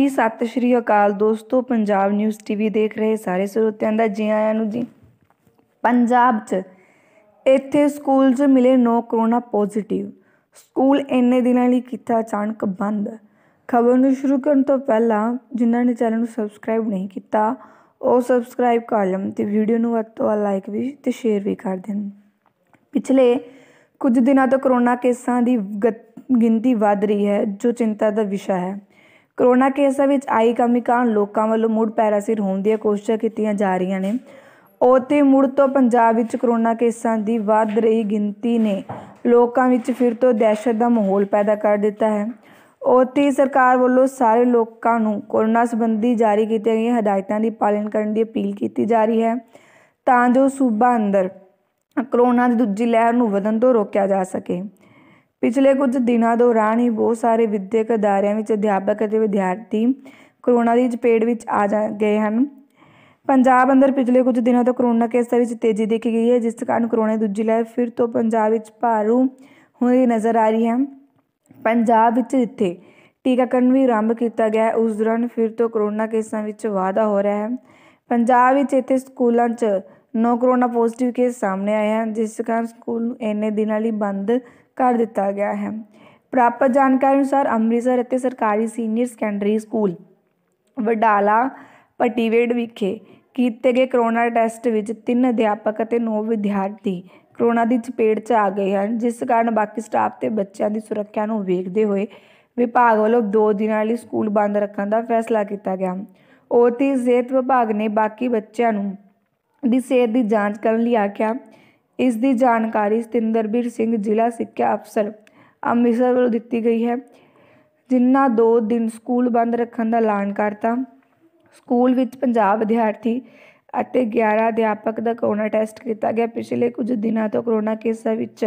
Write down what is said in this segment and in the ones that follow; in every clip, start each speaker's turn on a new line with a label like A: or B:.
A: ਜੀ ਸਤਿ ਸ਼੍ਰੀ ਅਕਾਲ ਦੋਸਤੋ ਪੰਜਾਬ ਨਿਊਜ਼ ਟੀਵੀ ਦੇਖ ਰਹੇ ਸਾਰੇ ਸਰੋਤਿਆਂ ਦਾ ਜੀ ਆਇਆਂ ਨੂੰ ਜੀ ਪੰਜਾਬ 'ਚ ਇੱਥੇ ਸਕੂਲ 'ਚ ਮਿਲੇ 9 ਕਰੋਨਾ ਪੋਜ਼ਿਟਿਵ ਸਕੂਲ ਇੰਨੇ ਦਿਨਾਂ ਲਈ ਕੀਤਾ ਅਚਾਨਕ ਬੰਦ ਖਬਰ ਨੂੰ ਸ਼ੁਰੂ ਕਰਨ ਤੋਂ ਪਹਿਲਾਂ ਜਿਨ੍ਹਾਂ ਨੇ ਚੈਨਲ ਨੂੰ ਸਬਸਕ੍ਰਾਈਬ ਨਹੀਂ ਕੀਤਾ ਉਹ ਸਬਸਕ੍ਰਾਈਬ ਕਰ ਲਮ ਤੇ ਵੀਡੀਓ ਨੂੰ ਵੱਧ ਤੋਂ ਵੱਧ ਲਾਈਕ ਵੀ ਤੇ ਸ਼ੇਅਰ ਵੀ ਕਰ ਦੇਣ ਪਿਛਲੇ ਕੁਝ ਦਿਨਾਂ ਤੋਂ ਕਰੋਨਾ ਕੇਸਾਂ ਦੀ ਗਿਣਤੀ ਵੱਧ ਰਹੀ ਹੈ ਜੋ ਚਿੰਤਾ ਦਾ ਵਿਸ਼ਾ ਹੈ ਕਰੋਨਾ ਕੇਸਾਂ ਵਿੱਚ ਆਈ ਕਮੀ ਕਾਰਨ ਲੋਕਾਂ ਵੱਲੋਂ ਮੂਡ ਪੈਰਾਸਿਰ ਹੋਣ ਦੀਆਂ ਕੋਸ਼ਿਸ਼ਾਂ ਕੀਤੀਆਂ ਜਾ ਰਹੀਆਂ ਨੇ ਉਤੇ ਮੂਡ ਤੋਂ ਪੰਜਾਬ ਵਿੱਚ ਕਰੋਨਾ ਕੇਸਾਂ ਦੀ ਵੱਧ ਰਹੀ ਗਿਣਤੀ ਨੇ ਲੋਕਾਂ ਵਿੱਚ ਫਿਰ ਤੋਂ ਦਹਿਸ਼ਤ ਦਾ ਮਾਹੌਲ ਪੈਦਾ ਕਰ ਦਿੱਤਾ ਹੈ ਉਤੇ ਸਰਕਾਰ ਵੱਲੋਂ ਸਾਰੇ ਲੋਕਾਂ ਨੂੰ ਕਰੋਨਾ ਸੰਬੰਧੀ ਜਾਰੀ ਕੀਤੀਆਂ ਗਈਆਂ ਹਦਾਇਤਾਂ ਦੀ ਪਾਲਣ ਕਰਨ ਦੀ ਅਪੀਲ ਕੀਤੀ ਜਾ ਰਹੀ ਹੈ ਤਾਂ ਜੋ ਸੂਬਾ ਅੰਦਰ ਕਰੋਨਾ ਦੀ ਦੂਜੀ ਲਹਿਰ ਨੂੰ ਵਧਣ ਤੋਂ ਰੋਕਿਆ ਜਾ ਸਕੇ ਪਿਛਲੇ ਕੁਝ ਦਿਨਾਂ ਦੌਰਾਨ ਹੀ ਬਹੁਤ ਸਾਰੇ ਵਿੱਦਿਅਕ ਅਦਾਰਿਆਂ ਵਿੱਚ ਅਧਿਆਪਕ ਅਤੇ ਵਿਦਿਆਰਥੀ ਕਰੋਨਾ ਦੀ ਜਪੇੜ ਵਿੱਚ ਆ ਜਾ ਗਏ ਹਨ ਪੰਜਾਬ ਅੰਦਰ ਪਿਛਲੇ ਕੁਝ ਦਿਨਾਂ ਤੋਂ ਕਰੋਨਾ ਕੇਸਾਂ ਵਿੱਚ ਤੇਜ਼ੀ ਦੇਖੀ ਗਈ ਹੈ ਜਿਸ ਕਾਰਨ ਕਰੋਨਾ ਦੀ ਦੂਜੀ ਲਹਿਰ ਫਿਰ ਤੋਂ ਪੰਜਾਬ ਵਿੱਚ ਭਾਰੂ ਹੋਈ ਨਜ਼ਰ ਆ ਰਹੀ ਹੈ ਪੰਜਾਬ ਵਿੱਚ ਜਿੱਥੇ ਟੀਕਾਕਰਨ ਵੀ ਆਰੰਭ ਕੀਤਾ ਗਿਆ ਉਸ ਦੌਰਾਨ ਫਿਰ ਤੋਂ ਕਰੋਨਾ ਕੇਸਾਂ ਵਿੱਚ ਵਾਧਾ ਹੋ ਰਿਹਾ ਹੈ ਪੰਜਾਬ ਵਿੱਚ ਇੱਥੇ ਸਕੂਲਾਂ 'ਚ ਨੋ ਕਰੋਨਾ ਪੋਜ਼ਿਟਿਵ ਕੇਸ ਸਾਹਮਣੇ ਆਏ ਹਨ ਜਿਸ ਕਾਰਨ ਸਕੂਲ ਇੰਨੇ ਦਿਨਾਂ ਲਈ ਬੰਦ ਕਰ ਦਿੱਤਾ ਗਿਆ ਹੈ ਪ੍ਰਾਪਤ ਜਾਣਕਾਰੀ ਅਨੁਸਾਰ ਅੰਮ੍ਰਿਤਸਰ ਅਤੇ ਸਰਕਾਰੀ ਸੀਨੀਅਰ ਸੈਕੰਡਰੀ ਸਕੂਲ ਵਡਾਲਾ ਪਟੀਵੇੜ ਵਿਖੇ ਕੀਤੇ ਗਏ ਕਰੋਨਾ ਟੈਸਟ ਵਿੱਚ ਤਿੰਨ ਅਧਿਆਪਕ ਅਤੇ ਨੌ ਵਿਦਿਆਰਥੀ ਕਰੋਨਾ ਦੀ ਚਪੇੜ 'ਚ ਆ ਗਏ ਹਨ ਜਿਸ ਕਾਰਨ ਬਾਕੀ ਸਟਾਫ ਤੇ ਬੱਚਿਆਂ ਦੀ ਸੁਰੱਖਿਆ ਨੂੰ ਵੇਖਦੇ ਹੋਏ ਵਿਭਾਗ ਵੱਲੋਂ 2 ਦਿਨਾਂ ਲਈ ਸਕੂਲ ਬੰਦ ਰੱਖਣ ਦਾ ਫੈਸਲਾ ਕੀਤਾ ਗਿਆ ਔਰਤੀ ਸਿਹਤ ਵਿਭਾਗ ਨੇ ਬਾਕੀ ਬੱਚਿਆਂ ਨੂੰ ਦੀ ਸਿਹਤ ਦੀ ਜਾਂਚ ਕਰਨ ਲਈ ਆਖਿਆ ਇਸ ਦੀ ਜਾਣਕਾਰੀ ਸਤਿੰਦਰਬੀਰ ਸਿੰਘ ਜ਼ਿਲ੍ਹਾ ਸਿੱਖਿਆ ਅਫਸਰ ਅੰਮ੍ਰਿਤਸਰ ਵੱਲੋਂ ਦਿੱਤੀ ਗਈ ਹੈ ਜਿਨ੍ਹਾਂ ਦੋ ਦਿਨ ਸਕੂਲ ਬੰਦ ਰੱਖਣ ਦਾ ਐਲਾਨ ਕਰਤਾ ਸਕੂਲ ਵਿੱਚ 50 ਵਿਦਿਆਰਥੀ ਅਤੇ 11 ਅਧਿਆਪਕ ਦਾ ਕੋਰੋਨਾ ਟੈਸਟ ਕੀਤਾ ਗਿਆ ਪਿਛਲੇ ਕੁਝ ਦਿਨਾਂ ਤੋਂ ਕੋਰੋਨਾ ਕੇਸਾਂ ਵਿੱਚ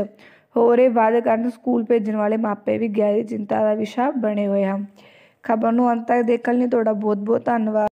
A: ਹੋ ਰਹੇ ਵਾਧ ਕਾਰਨ ਸਕੂਲ ਭੇਜਣ ਵਾਲੇ ਮਾਪੇ ਵੀ ਗਹਿਰੀ ਚਿੰਤਾ ਦਾ ਵਿਸ਼ਾ ਬਣੇ ਹੋਏ ਹਨ ਖਬਰ ਨੂੰ ਅੰਤ ਤੱਕ ਦੇਖਣ ਲਈ ਤੁਹਾਡਾ ਬਹੁਤ ਬਹੁਤ ਧੰਨਵਾਦ